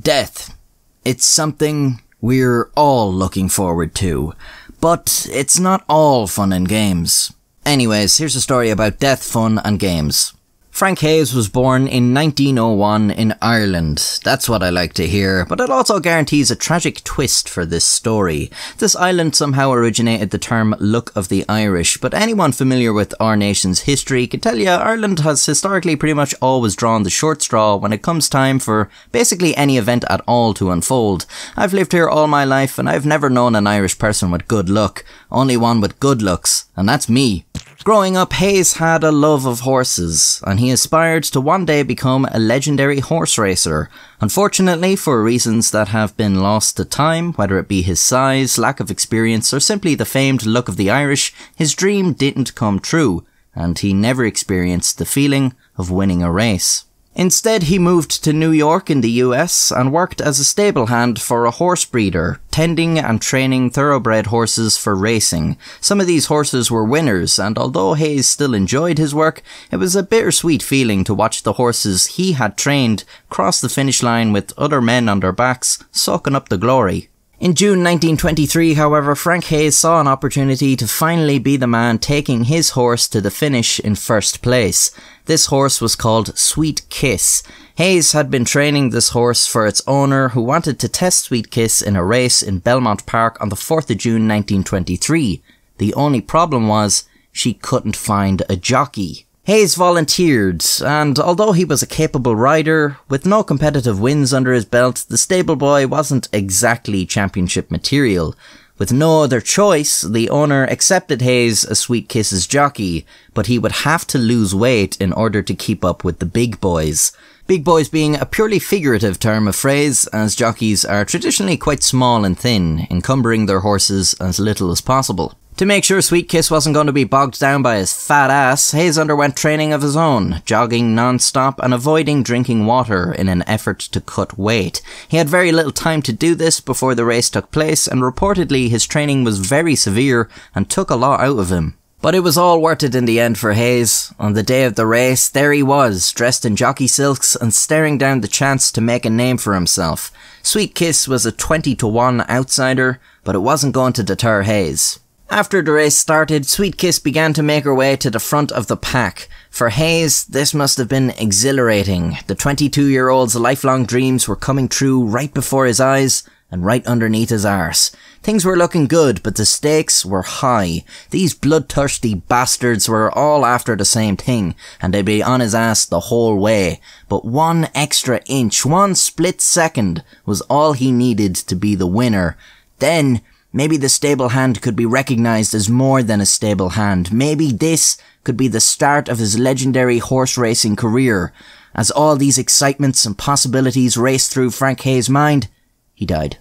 Death. It's something we're all looking forward to, but it's not all fun and games. Anyways, here's a story about death, fun, and games. Frank Hayes was born in 1901 in Ireland. That's what I like to hear, but it also guarantees a tragic twist for this story. This island somehow originated the term Look of the Irish, but anyone familiar with our nation's history can tell you Ireland has historically pretty much always drawn the short straw when it comes time for basically any event at all to unfold. I've lived here all my life and I've never known an Irish person with good luck, only one with good looks, and that's me. Growing up, Hayes had a love of horses, and he aspired to one day become a legendary horse racer. Unfortunately, for reasons that have been lost to time, whether it be his size, lack of experience, or simply the famed look of the Irish, his dream didn't come true, and he never experienced the feeling of winning a race. Instead, he moved to New York in the US and worked as a stable hand for a horse breeder, tending and training thoroughbred horses for racing. Some of these horses were winners, and although Hayes still enjoyed his work, it was a bittersweet feeling to watch the horses he had trained cross the finish line with other men on their backs, soaking up the glory. In June 1923, however, Frank Hayes saw an opportunity to finally be the man taking his horse to the finish in first place. This horse was called Sweet Kiss. Hayes had been training this horse for its owner, who wanted to test Sweet Kiss in a race in Belmont Park on the 4th of June 1923. The only problem was, she couldn't find a jockey. Hayes volunteered, and although he was a capable rider, with no competitive wins under his belt, the stable boy wasn't exactly championship material. With no other choice, the owner accepted Hayes as Sweet Kiss's jockey, but he would have to lose weight in order to keep up with the big boys. Big boys being a purely figurative term of phrase, as jockeys are traditionally quite small and thin, encumbering their horses as little as possible. To make sure Sweet Kiss wasn't going to be bogged down by his fat ass, Hayes underwent training of his own, jogging non-stop and avoiding drinking water in an effort to cut weight. He had very little time to do this before the race took place, and reportedly his training was very severe and took a lot out of him. But it was all worth it in the end for Hayes. On the day of the race, there he was, dressed in jockey silks and staring down the chance to make a name for himself. Sweet Kiss was a 20 to 1 outsider, but it wasn't going to deter Hayes. After the race started, Sweet Kiss began to make her way to the front of the pack. For Hayes, this must have been exhilarating. The 22 year old's lifelong dreams were coming true right before his eyes and right underneath his arse. Things were looking good, but the stakes were high. These bloodthirsty bastards were all after the same thing, and they'd be on his ass the whole way. But one extra inch, one split second, was all he needed to be the winner. Then, maybe the stable hand could be recognized as more than a stable hand. Maybe this could be the start of his legendary horse racing career. As all these excitements and possibilities raced through Frank Hayes' mind, he died.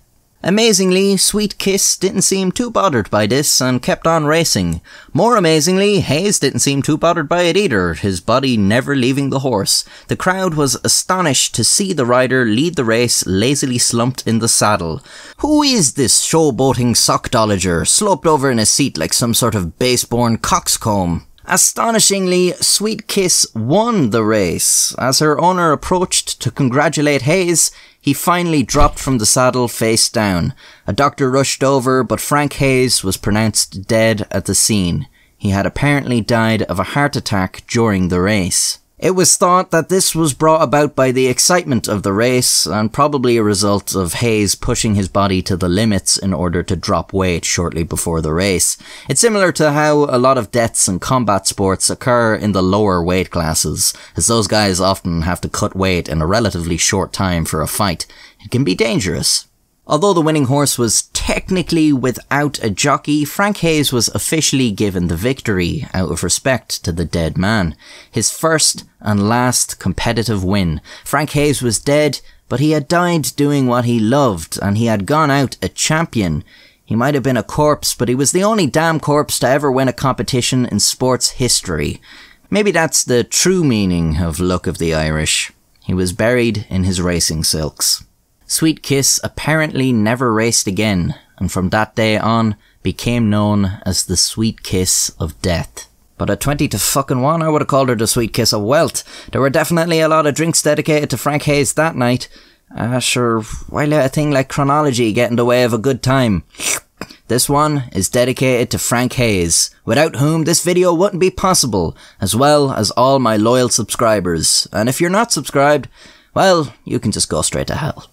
Amazingly, Sweet Kiss didn't seem too bothered by this and kept on racing. More amazingly, Hayes didn't seem too bothered by it either, his body never leaving the horse. The crowd was astonished to see the rider lead the race lazily slumped in the saddle. Who is this showboating sockdolager, sloped over in a seat like some sort of baseborn coxcomb? Astonishingly, Sweet Kiss won the race. As her owner approached to congratulate Hayes, he finally dropped from the saddle face down. A doctor rushed over, but Frank Hayes was pronounced dead at the scene. He had apparently died of a heart attack during the race. It was thought that this was brought about by the excitement of the race and probably a result of Hayes pushing his body to the limits in order to drop weight shortly before the race. It's similar to how a lot of deaths in combat sports occur in the lower weight classes, as those guys often have to cut weight in a relatively short time for a fight. It can be dangerous. Although the winning horse was technically without a jockey, Frank Hayes was officially given the victory out of respect to the dead man. His first and last competitive win. Frank Hayes was dead, but he had died doing what he loved and he had gone out a champion. He might have been a corpse, but he was the only damn corpse to ever win a competition in sports history. Maybe that's the true meaning of Luck of the Irish. He was buried in his racing silks. Sweet Kiss apparently never raced again, and from that day on became known as the Sweet Kiss of Death. But at 20 to fucking 1, I would have called her the Sweet Kiss of Wealth. There were definitely a lot of drinks dedicated to Frank Hayes that night. Uh, sure, why let a thing like chronology get in the way of a good time? This one is dedicated to Frank Hayes, without whom this video wouldn't be possible, as well as all my loyal subscribers. And if you're not subscribed, well, you can just go straight to hell.